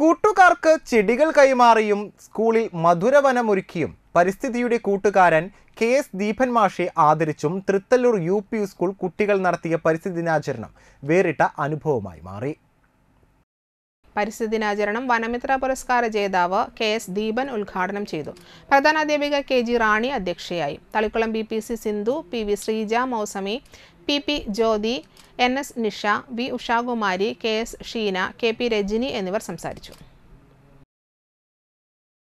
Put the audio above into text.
കൂട്ടുകാർക്ക് ചെടികൾ കൈമാറിയും സ്കൂളിൽ മധുരവനമൊരുക്കിയും പരിസ്ഥിതിയുടെ കൂട്ടുകാരൻ കെ എസ് ദീപൻ മാഷെ ആദരിച്ചും തൃത്തല്ലൂർ യു പി സ്കൂൾ കുട്ടികൾ നടത്തിയ പരിസ്ഥിതി ദിനാചരണം വേറിട്ട അനുഭവമായി മാറി പരിസ്ഥിതി ദിനാചരണം വനമിത്ര പുരസ്കാര ജേതാവ് കെ എസ് ദീപൻ ഉദ്ഘാടനം ചെയ്തു അധ്യാപിക കെ ജി റാണി അധ്യക്ഷയായി Thalikulam B P C Sindhu P V Sreeja Mousami P P Jyothi N S Nisha V Ushakumari K S Sheena K P Rajani എന്നിവർ സംസാരിച്ചു